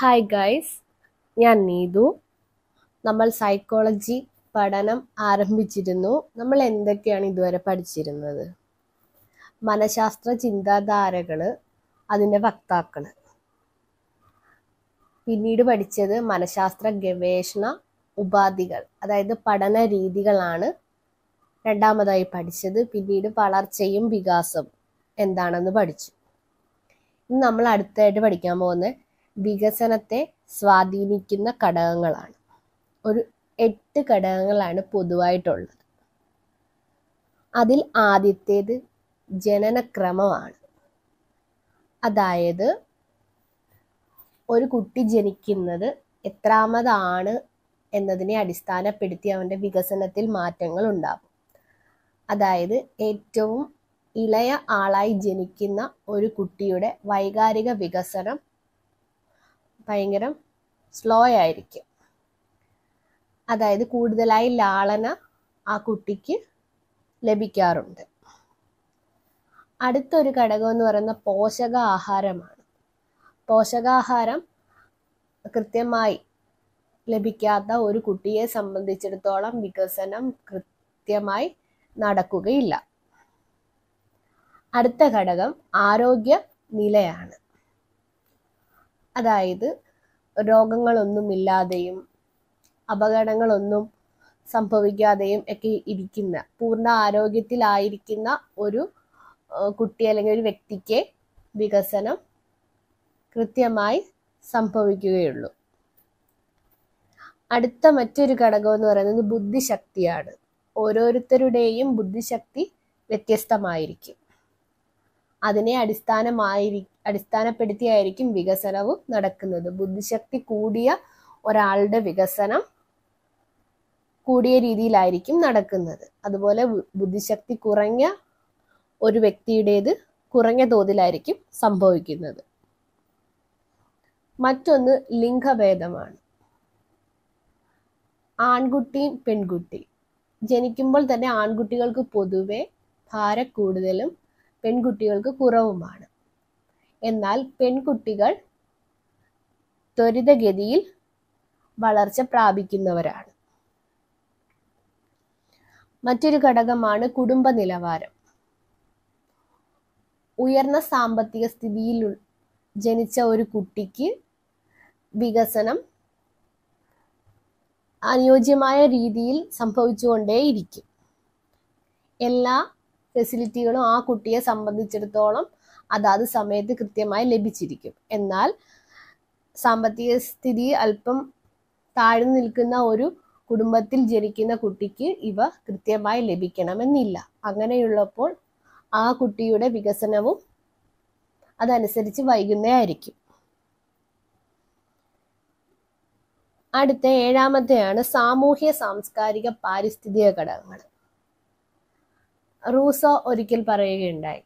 hi guys ഞാൻ നീതു നമ്മൾ psychology പഠനം ആരംഭിച്ചിരുന്നു നമ്മൾ എന്തൊക്കെയാണ് ഇതുവരെ പഠിച്ചിരുന്നത് മനഃശാസ്ത്ര ചിന്താധാരകൾ അതിൻ്റെ വക്താക്കൾ പിന്നീട് പഠിച്ചത് മനഃശാസ്ത്ര ഗവേഷണ ഉപാധികൾ അതായത് പഠന രീതികളാണ് രണ്ടാമതായി പഠിച്ചത് പിന്നീട് വളർച്ചയും വികാസം എന്താണെന്ന് പഠിച്ചു ഇന്ന് നമ്മൾ അടുത്തായിട്ട് പഠിക്കാൻ പോകുന്നത് വികസനത്തെ സ്വാധീനിക്കുന്ന ഘടകങ്ങളാണ് ഒരു എട്ട് ഘടകങ്ങളാണ് പൊതുവായിട്ടുള്ളത് അതിൽ ആദ്യത്തേത് ജനനക്രമമാണ് അതായത് ഒരു കുട്ടി ജനിക്കുന്നത് എത്രാമതാണ് എന്നതിനെ അടിസ്ഥാനപ്പെടുത്തി അവൻ്റെ വികസനത്തിൽ മാറ്റങ്ങൾ ഉണ്ടാകും അതായത് ഏറ്റവും ഇളയ ആളായി ജനിക്കുന്ന ഒരു കുട്ടിയുടെ വൈകാരിക വികസനം ഭയങ്കര സ്ലോ ആയിരിക്കും അതായത് കൂടുതലായി ലാളന ആ കുട്ടിക്ക് ലഭിക്കാറുണ്ട് അടുത്തൊരു ഘടകം എന്ന് പറയുന്ന പോഷകാഹാരമാണ് പോഷകാഹാരം കൃത്യമായി ലഭിക്കാത്ത ഒരു കുട്ടിയെ സംബന്ധിച്ചിടത്തോളം വികസനം കൃത്യമായി നടക്കുകയില്ല അടുത്ത ഘടകം ആരോഗ്യ നിലയാണ് അതായത് രോഗങ്ങളൊന്നുമില്ലാതെയും അപകടങ്ങളൊന്നും സംഭവിക്കാതെയും ഒക്കെ ഇരിക്കുന്ന പൂർണ്ണ ആരോഗ്യത്തിലായിരിക്കുന്ന ഒരു കുട്ടി അല്ലെങ്കിൽ ഒരു വ്യക്തിക്ക് വികസനം കൃത്യമായി സംഭവിക്കുകയുള്ളൂ അടുത്ത മറ്റൊരു ഘടകം എന്ന് പറയുന്നത് ബുദ്ധിശക്തിയാണ് ഓരോരുത്തരുടെയും ബുദ്ധിശക്തി വ്യത്യസ്തമായിരിക്കും അതിനെ അടിസ്ഥാനമായിരിക്കും അടിസ്ഥാനപ്പെടുത്തിയായിരിക്കും വികസനവും നടക്കുന്നത് ബുദ്ധിശക്തി കൂടിയ ഒരാളുടെ വികസനം കൂടിയ രീതിയിലായിരിക്കും നടക്കുന്നത് അതുപോലെ ബുദ്ധിശക്തി കുറഞ്ഞ ഒരു വ്യക്തിയുടേത് കുറഞ്ഞ തോതിലായിരിക്കും സംഭവിക്കുന്നത് മറ്റൊന്ന് ലിംഗഭേദമാണ് ആൺകുട്ടിയും പെൺകുട്ടി ജനിക്കുമ്പോൾ തന്നെ ആൺകുട്ടികൾക്ക് പൊതുവെ ഭാര കൂടുതലും പെൺകുട്ടികൾക്ക് കുറവുമാണ് എന്നാൽ പെൺകുട്ടികൾ ത്വരിതഗതിയിൽ വളർച്ച പ്രാപിക്കുന്നവരാണ് മറ്റൊരു ഘടകമാണ് കുടുംബ നിലവാരം ഉയർന്ന സാമ്പത്തിക സ്ഥിതിയിൽ ജനിച്ച ഒരു കുട്ടിക്ക് വികസനം അനുയോജ്യമായ രീതിയിൽ സംഭവിച്ചുകൊണ്ടേയിരിക്കും എല്ലാ ഫെസിലിറ്റികളും ആ കുട്ടിയെ സംബന്ധിച്ചിടത്തോളം അതാത് സമയത്ത് കൃത്യമായി ലഭിച്ചിരിക്കും എന്നാൽ സാമ്പത്തിക സ്ഥിതി അല്പം താഴ്ന്നു നിൽക്കുന്ന ഒരു കുടുംബത്തിൽ ജനിക്കുന്ന കുട്ടിക്ക് ഇവ കൃത്യമായി ലഭിക്കണമെന്നില്ല അങ്ങനെയുള്ളപ്പോൾ ആ കുട്ടിയുടെ വികസനവും അതനുസരിച്ച് വൈകുന്നേ ആയിരിക്കും അടുത്ത ഏഴാമത്തെയാണ് സാമൂഹ്യ സാംസ്കാരിക പാരിസ്ഥിതിക ഘടകങ്ങൾ റൂസോ ഒരിക്കൽ പറയുകയുണ്ടായി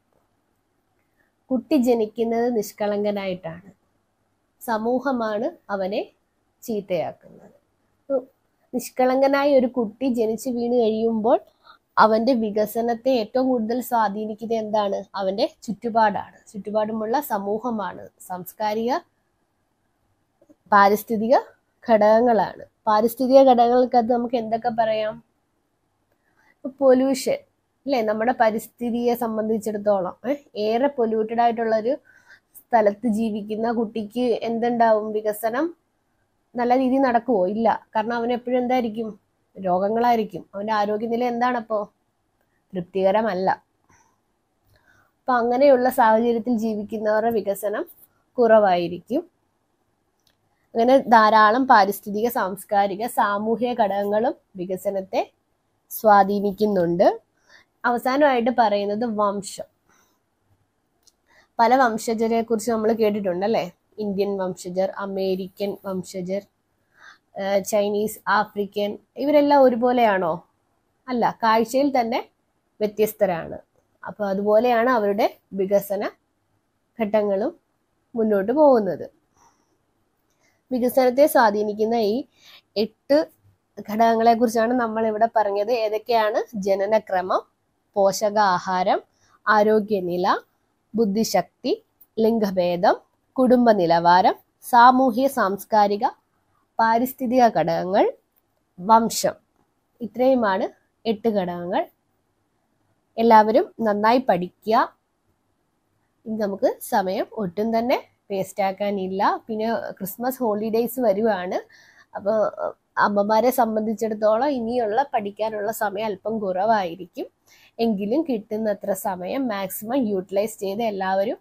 കുട്ടി ജനിക്കുന്നത് നിഷ്കളങ്കനായിട്ടാണ് സമൂഹമാണ് അവനെ ചീത്തയാക്കുന്നത് നിഷ്കളങ്കനായ ഒരു കുട്ടി ജനിച്ചു വീണ് കഴിയുമ്പോൾ അവന്റെ വികസനത്തെ ഏറ്റവും കൂടുതൽ സ്വാധീനിക്കുന്നത് എന്താണ് അവന്റെ ചുറ്റുപാടാണ് ചുറ്റുപാടുമുള്ള സമൂഹമാണ് സാംസ്കാരിക പാരിസ്ഥിതിക ഘടകങ്ങളാണ് പാരിസ്ഥിതിക ഘടകങ്ങൾക്ക് നമുക്ക് എന്തൊക്കെ പറയാം പൊല്യൂഷൻ അല്ലെ നമ്മുടെ പരിസ്ഥിതിയെ സംബന്ധിച്ചിടത്തോളം ഏറെ പൊല്യൂട്ടഡ് ആയിട്ടുള്ളൊരു സ്ഥലത്ത് ജീവിക്കുന്ന കുട്ടിക്ക് എന്തുണ്ടാവും വികസനം നല്ല രീതിയിൽ നടക്കുമോ ഇല്ല കാരണം അവൻ എപ്പോഴും എന്തായിരിക്കും രോഗങ്ങളായിരിക്കും അവൻ്റെ ആരോഗ്യനില എന്താണപ്പോ തൃപ്തികരമല്ല അപ്പൊ അങ്ങനെയുള്ള സാഹചര്യത്തിൽ ജീവിക്കുന്നവരുടെ വികസനം കുറവായിരിക്കും അങ്ങനെ ധാരാളം പാരിസ്ഥിതിക സാംസ്കാരിക സാമൂഹിക ഘടകങ്ങളും വികസനത്തെ സ്വാധീനിക്കുന്നുണ്ട് അവസാനമായിട്ട് പറയുന്നത് വംശം പല വംശജരെ കുറിച്ച് നമ്മൾ കേട്ടിട്ടുണ്ട് അല്ലേ ഇന്ത്യൻ വംശജർ അമേരിക്കൻ വംശജർ ചൈനീസ് ആഫ്രിക്കൻ ഇവരെല്ലാം ഒരുപോലെയാണോ അല്ല കാഴ്ചയിൽ തന്നെ വ്യത്യസ്തരാണ് അപ്പോൾ അതുപോലെയാണ് അവരുടെ വികസന ഘട്ടങ്ങളും മുന്നോട്ട് പോകുന്നത് വികസനത്തെ സ്വാധീനിക്കുന്ന ഈ എട്ട് ഘടകങ്ങളെ കുറിച്ചാണ് നമ്മൾ ഇവിടെ പറഞ്ഞത് ഏതൊക്കെയാണ് ജനനക്രമം പോഷകാഹാരം ആരോഗ്യനില ബുദ്ധിശക്തി ലിംഗഭേദം കുടുംബ നിലവാരം സാമൂഹ്യ സാംസ്കാരിക പാരിസ്ഥിതിക ഘടകങ്ങൾ വംശം ഇത്രയുമാണ് എട്ട് ഘടകങ്ങൾ എല്ലാവരും നന്നായി പഠിക്കുക നമുക്ക് സമയം ഒട്ടും തന്നെ വേസ്റ്റാക്കാനില്ല ആക്കാനില്ല പിന്നെ ക്രിസ്മസ് ഹോളിഡേയ്സ് വരുവാണ് അപ്പോൾ അമ്മമാരെ സംബന്ധിച്ചിടത്തോളം ഇനിയുള്ള പഠിക്കാനുള്ള സമയം അല്പം കുറവായിരിക്കും എങ്കിലും കിട്ടുന്നത്ര സമയം മാക്സിമം യൂട്ടിലൈസ് ചെയ്ത് എല്ലാവരും